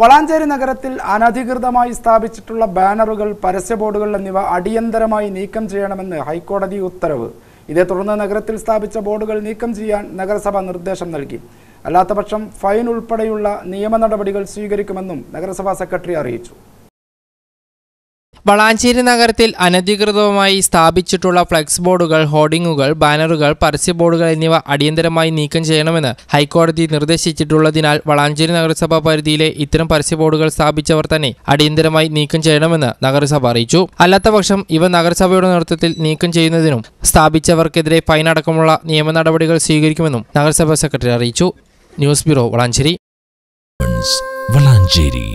വളാഞ്ചേരി നഗരത്തിൽ അനധികൃതമായി സ്ഥാപിച്ചിട്ടുള്ള ബാനറുകൾ പരസ്യ ബോർഡുകൾ എന്നിവ അടിയന്തരമായി നീക്കം ചെയ്യണമെന്ന് ഹൈക്കോടതി ഉത്തരവ് ഇതേ തുടർന്ന് നഗരത്തിൽ സ്ഥാപിച്ച ബോർഡുകൾ നീക്കം ചെയ്യാൻ നഗരസഭ നിർദ്ദേശം നൽകി അല്ലാത്തപക്ഷം ഫൈൻ ഉൾപ്പെടെയുള്ള നിയമ നടപടികൾ സ്വീകരിക്കുമെന്നും നഗരസഭാ സെക്രട്ടറി അറിയിച്ചു വളാഞ്ചേരി നഗരത്തിൽ അനധികൃതമായി സ്ഥാപിച്ചിട്ടുള്ള ഫ്ലെക്സ് ബോർഡുകൾ ഹോർഡിങ്ങുകൾ ബാനറുകൾ പരസ്യ ബോർഡുകൾ എന്നിവ അടിയന്തരമായി നീക്കം ചെയ്യണമെന്ന് ഹൈക്കോടതി നിർദ്ദേശിച്ചിട്ടുള്ളതിനാൽ വളാഞ്ചേരി നഗരസഭ പരിധിയിലെ ഇത്തരം പരസ്യ ബോർഡുകൾ സ്ഥാപിച്ചവർ തന്നെ അടിയന്തരമായി നീക്കം ചെയ്യണമെന്ന് നഗരസഭ അറിയിച്ചു അല്ലാത്തപക്ഷം ഇവ നഗരസഭയുടെ നേതൃത്വത്തിൽ നീക്കം ചെയ്യുന്നതിനും സ്ഥാപിച്ചവർക്കെതിരെ ഫൈൻ അടക്കമുള്ള നിയമ നടപടികൾ സ്വീകരിക്കുമെന്നും നഗരസഭാ സെക്രട്ടറി അറിയിച്ചു ന്യൂസ് ബ്യൂറോ വളാഞ്ചേരി വളാഞ്ചേരി